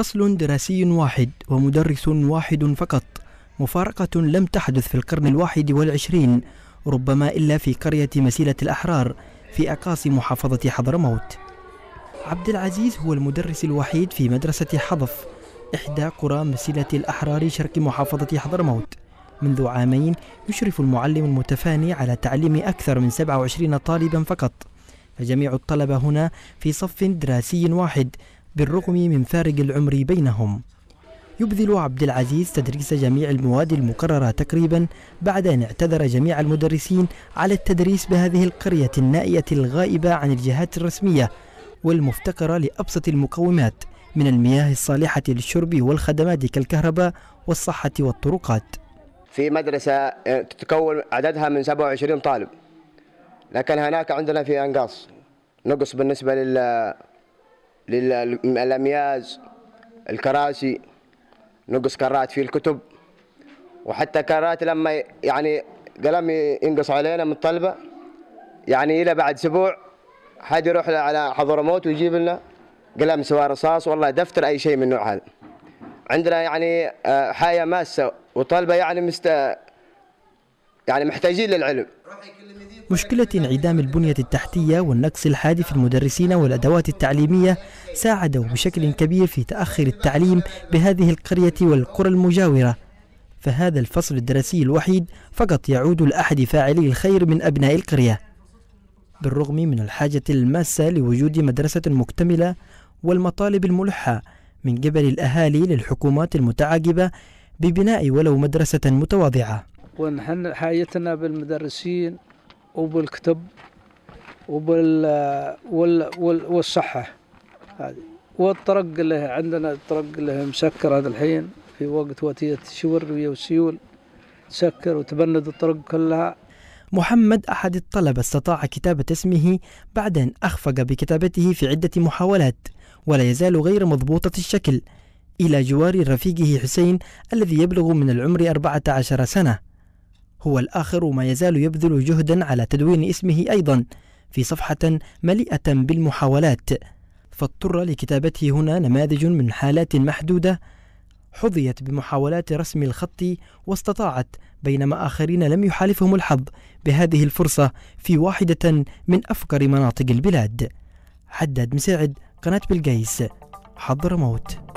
فصل دراسي واحد ومدرس واحد فقط مفارقة لم تحدث في القرن الواحد والعشرين ربما إلا في قرية مسيلة الأحرار في أقاصي محافظة حضرموت عبد العزيز هو المدرس الوحيد في مدرسة حضف إحدى قرى مسيلة الأحرار شرق محافظة حضرموت منذ عامين يشرف المعلم المتفاني على تعليم أكثر من 27 طالبا فقط فجميع الطلبة هنا في صف دراسي واحد بالرغم من فارق العمر بينهم يبذل عبد العزيز تدريس جميع المواد المكررة تقريبا بعد أن اعتذر جميع المدرسين على التدريس بهذه القرية النائية الغائبة عن الجهات الرسمية والمفتقرة لأبسط المقومات من المياه الصالحة للشرب والخدمات كالكهرباء والصحة والطرقات في مدرسة آه، تتكون عددها من 27 طالب لكن هناك عندنا في أنقاص نقص بالنسبة لل للأمياز الكراسي نقص كرات في الكتب وحتى كرات لما يعني قلم ينقص علينا من الطلبة يعني إلى بعد أسبوع حد يروح على حضرموت ويجيب لنا قلم سواء رصاص والله دفتر أي شيء من النوع هذا عندنا يعني حياه ماسة وطلبة يعني مست يعني محتاجين للعلم مشكلة انعدام البنية التحتية والنقص الحاد في المدرسين والأدوات التعليمية ساعدوا بشكل كبير في تأخر التعليم بهذه القرية والقرى المجاورة فهذا الفصل الدراسي الوحيد فقط يعود لأحد فاعلي الخير من أبناء القرية بالرغم من الحاجة الماسة لوجود مدرسة مكتملة والمطالب الملحة من قبل الأهالي للحكومات المتعاقبة ببناء ولو مدرسة متواضعة ونحن حاجتنا بالمدرسين وبالكتب وبال وال وال والصحة هذه والطرق له عندنا الطرق له مسكر هذا الحين في وقت الشور ويا والسيول تسكر وتبند الطرق كلها محمد أحد الطلبة استطاع كتابة اسمه بعد أن أخفق بكتابته في عدة محاولات ولا يزال غير مضبوطة الشكل إلى جوار رفيقه حسين الذي يبلغ من العمر 14 سنة هو الآخر وما يزال يبذل جهدا على تدوين اسمه أيضا في صفحة مليئة بالمحاولات فاضطر لكتابته هنا نماذج من حالات محدودة حظيت بمحاولات رسم الخط واستطاعت بينما آخرين لم يحالفهم الحظ بهذه الفرصة في واحدة من أفقر مناطق البلاد حداد مساعد قناة بلقيس حضر موت